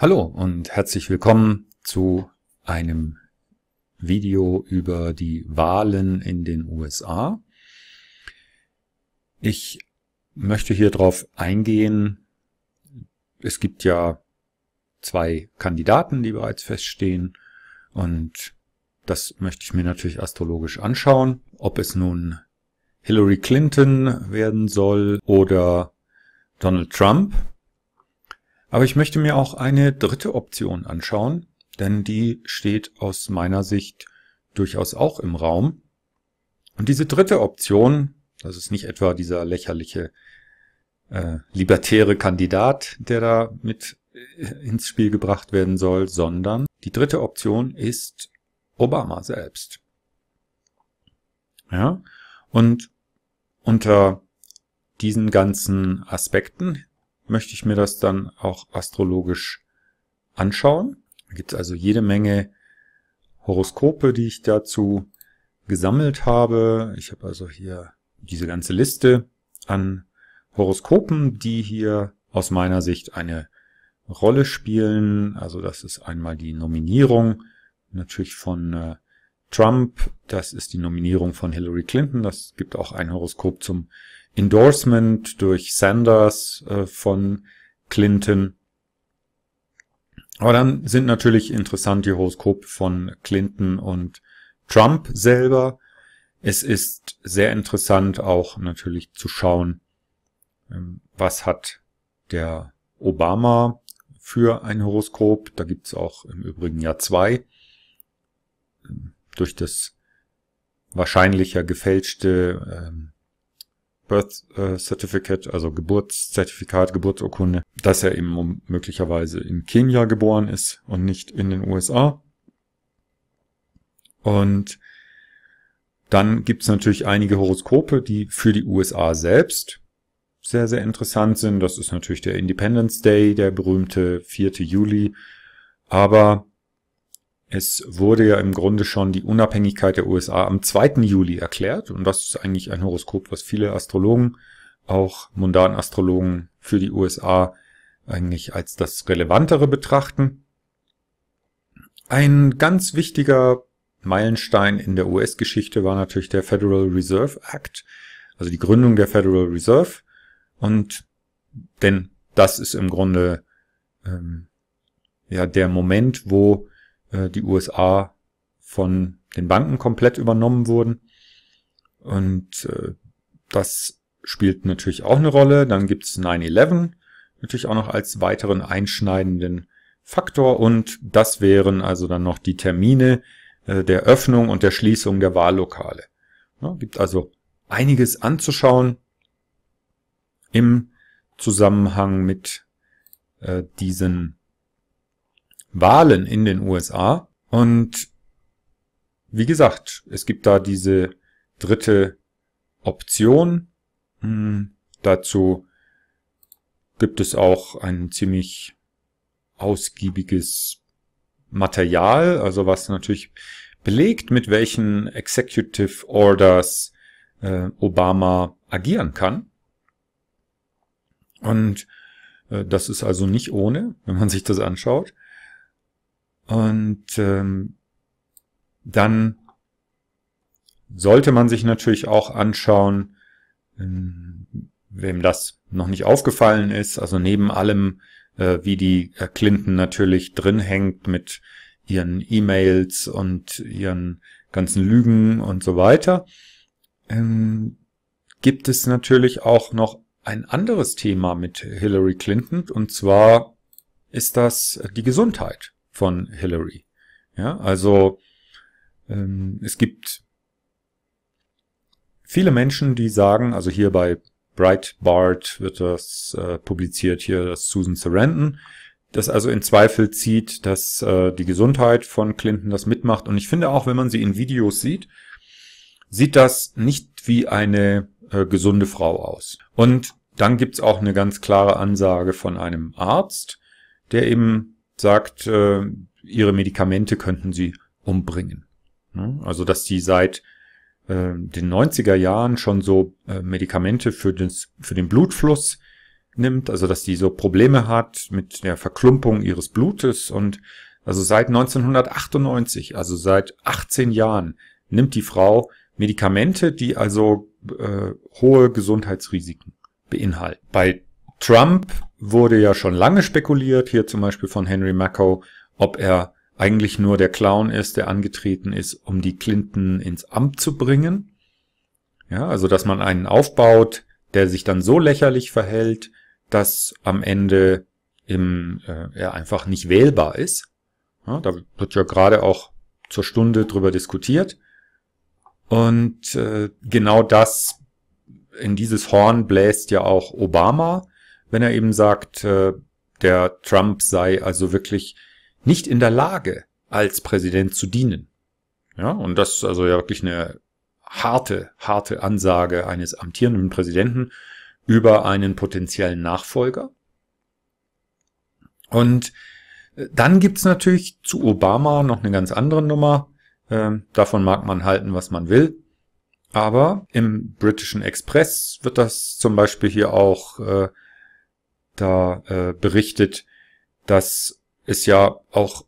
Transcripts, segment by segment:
Hallo und herzlich willkommen zu einem Video über die Wahlen in den USA. Ich möchte hier drauf eingehen. Es gibt ja zwei Kandidaten, die bereits feststehen und das möchte ich mir natürlich astrologisch anschauen, ob es nun Hillary Clinton werden soll oder Donald Trump. Aber ich möchte mir auch eine dritte Option anschauen, denn die steht aus meiner Sicht durchaus auch im Raum. Und diese dritte Option, das ist nicht etwa dieser lächerliche äh, libertäre Kandidat, der da mit äh, ins Spiel gebracht werden soll, sondern die dritte Option ist Obama selbst. Ja, und unter diesen ganzen Aspekten möchte ich mir das dann auch astrologisch anschauen. Da gibt es also jede Menge Horoskope, die ich dazu gesammelt habe. Ich habe also hier diese ganze Liste an Horoskopen, die hier aus meiner Sicht eine Rolle spielen. Also das ist einmal die Nominierung natürlich von äh, Trump, das ist die Nominierung von Hillary Clinton, das gibt auch ein Horoskop zum Endorsement durch Sanders äh, von Clinton. Aber dann sind natürlich interessant die Horoskope von Clinton und Trump selber. Es ist sehr interessant auch natürlich zu schauen, ähm, was hat der Obama für ein Horoskop. Da gibt's auch im Übrigen ja zwei. Ähm, durch das wahrscheinlicher gefälschte ähm, Birth äh, Certificate, also Geburtszertifikat, Geburtsurkunde, dass er eben möglicherweise in Kenia geboren ist und nicht in den USA. Und dann gibt es natürlich einige Horoskope, die für die USA selbst sehr, sehr interessant sind. Das ist natürlich der Independence Day, der berühmte 4. Juli. Aber es wurde ja im Grunde schon die Unabhängigkeit der USA am 2. Juli erklärt und das ist eigentlich ein Horoskop, was viele Astrologen, auch Mundanastrologen für die USA eigentlich als das Relevantere betrachten. Ein ganz wichtiger Meilenstein in der US-Geschichte war natürlich der Federal Reserve Act, also die Gründung der Federal Reserve. Und denn das ist im Grunde ähm, ja der Moment, wo äh, die USA von den Banken komplett übernommen wurden. Und äh, das spielt natürlich auch eine Rolle. Dann gibt's 9-11 natürlich auch noch als weiteren einschneidenden Faktor. Und das wären also dann noch die Termine äh, der Öffnung und der Schließung der Wahllokale. Ja, gibt also einiges anzuschauen im Zusammenhang mit äh, diesen Wahlen in den USA. Und wie gesagt, es gibt da diese dritte Option. Hm, dazu gibt es auch ein ziemlich ausgiebiges Material, also was natürlich belegt, mit welchen Executive Orders äh, Obama agieren kann. Und äh, das ist also nicht ohne, wenn man sich das anschaut. Und ähm, dann sollte man sich natürlich auch anschauen, ähm, wem das noch nicht aufgefallen ist, also neben allem, äh, wie die äh, Clinton natürlich drin hängt mit ihren E-Mails und ihren ganzen Lügen und so weiter, ähm, gibt es natürlich auch noch ein anderes Thema mit Hillary Clinton, und zwar ist das die Gesundheit von Hillary. Ja, also ähm, es gibt viele Menschen, die sagen, also hier bei Breitbart wird das äh, publiziert, hier das Susan Sarandon, das also in Zweifel zieht, dass äh, die Gesundheit von Clinton das mitmacht. Und ich finde auch, wenn man sie in Videos sieht, sieht das nicht wie eine äh, gesunde Frau aus. Und dann gibt's auch eine ganz klare Ansage von einem Arzt, der eben sagt, äh, ihre Medikamente könnten sie umbringen. Ne? Also dass die seit äh, den 90er Jahren schon so äh, Medikamente für den, für den Blutfluss nimmt, also dass die so Probleme hat mit der Verklumpung ihres Blutes und also seit 1998, also seit 18 Jahren, nimmt die Frau Medikamente, die also äh, hohe Gesundheitsrisiken beinhalten. Bei Trump wurde ja schon lange spekuliert, hier zum Beispiel von Henry Mackow, ob er eigentlich nur der Clown ist, der angetreten ist, um die Clinton ins Amt zu bringen. Ja, also dass man einen aufbaut, der sich dann so lächerlich verhält, dass am Ende im, äh, er einfach nicht wählbar ist. Ja, da wird ja gerade auch zur Stunde drüber diskutiert. Und äh, genau das in dieses Horn bläst ja auch Obama, wenn er eben sagt, äh, der Trump sei also wirklich nicht in der Lage, als Präsident zu dienen. Ja, und das ist also ja wirklich eine harte, harte Ansage eines amtierenden Präsidenten über einen potenziellen Nachfolger. Und äh, dann gibt's natürlich zu Obama noch eine ganz andere Nummer. Ähm, davon mag man halten, was man will. Aber im britischen Express wird das zum Beispiel hier auch äh, da äh, berichtet, dass es ja auch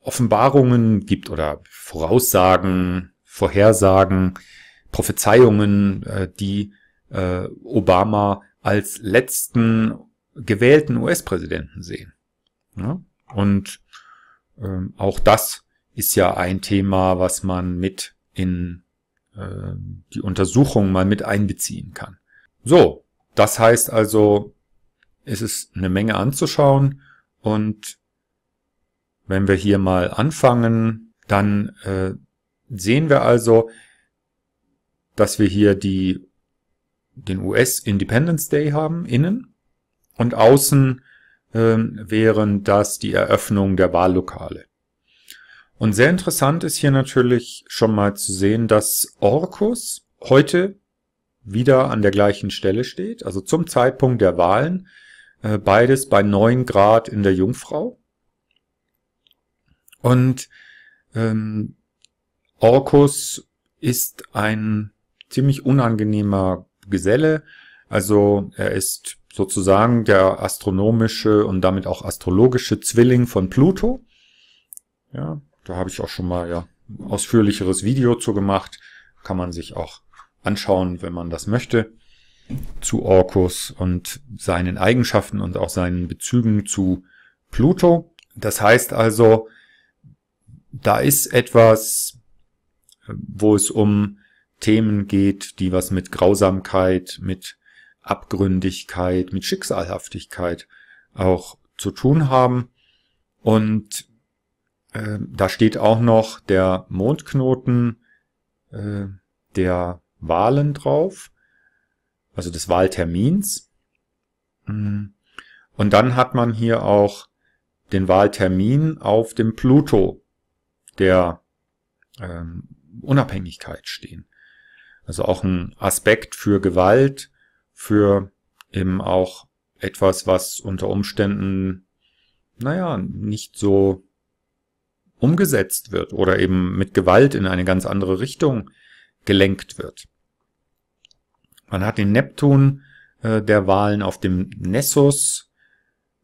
Offenbarungen gibt oder Voraussagen, Vorhersagen, Prophezeiungen, äh, die äh, Obama als letzten gewählten US-Präsidenten sehen. Ja? Und ähm, auch das ist ja ein Thema, was man mit in äh, die Untersuchung mal mit einbeziehen kann. So, das heißt also, es ist eine Menge anzuschauen und wenn wir hier mal anfangen, dann äh, sehen wir also, dass wir hier die, den US Independence Day haben, innen, und außen äh, wären das die Eröffnung der Wahllokale. Und sehr interessant ist hier natürlich schon mal zu sehen, dass Orkus heute wieder an der gleichen Stelle steht. Also zum Zeitpunkt der Wahlen äh, beides bei neun Grad in der Jungfrau. Und ähm, Orkus ist ein ziemlich unangenehmer Geselle. Also er ist sozusagen der astronomische und damit auch astrologische Zwilling von Pluto. Ja, da habe ich auch schon mal ja ein ausführlicheres Video zu gemacht. Kann man sich auch anschauen, wenn man das möchte zu Orkus und seinen Eigenschaften und auch seinen Bezügen zu Pluto. Das heißt also, da ist etwas, wo es um Themen geht, die was mit Grausamkeit, mit Abgründigkeit, mit Schicksalhaftigkeit auch zu tun haben. Und äh, da steht auch noch der Mondknoten äh, der Wahlen drauf also des Wahltermins. Mhm. Und dann hat man hier auch den Wahltermin auf dem Pluto der ähm, Unabhängigkeit stehen. Also auch ein Aspekt für Gewalt, für eben auch etwas, was unter Umständen, naja, nicht so umgesetzt wird oder eben mit Gewalt in eine ganz andere Richtung gelenkt wird. Man hat den Neptun äh, der Wahlen auf dem Nessus.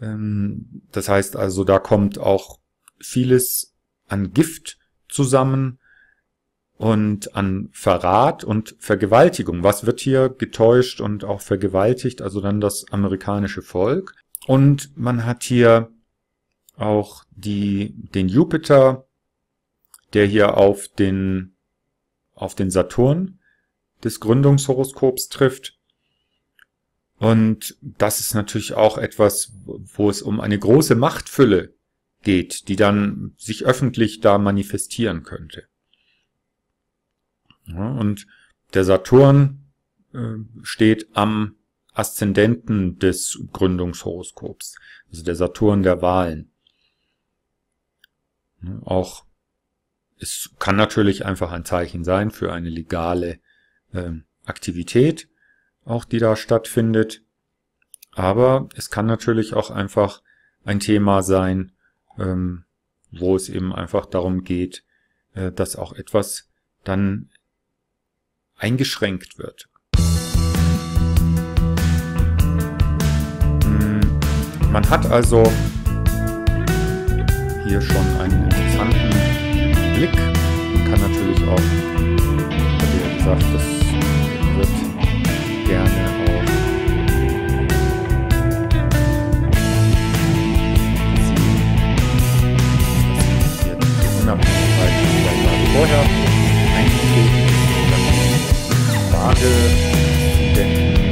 Ähm, das heißt also, da kommt auch vieles an Gift zusammen und an Verrat und Vergewaltigung. Was wird hier getäuscht und auch vergewaltigt? Also dann das amerikanische Volk. Und man hat hier auch die, den Jupiter, der hier auf den, auf den Saturn des Gründungshoroskops trifft. Und das ist natürlich auch etwas, wo es um eine große Machtfülle geht, die dann sich öffentlich da manifestieren könnte. Ja, und der Saturn äh, steht am Aszendenten des Gründungshoroskops, also der Saturn der Wahlen. Ja, auch es kann natürlich einfach ein Zeichen sein für eine legale ähm, Aktivität, auch die da stattfindet. Aber es kann natürlich auch einfach ein Thema sein, ähm, wo es eben einfach darum geht, äh, dass auch etwas dann eingeschränkt wird. Hm, man hat also hier schon einen interessanten Blick. Man kann natürlich auch, wie gesagt, das tritt gerne auf. Sie passiert Unabhängigkeit zwei Tage vorher eingetreten, dann wahre Studenten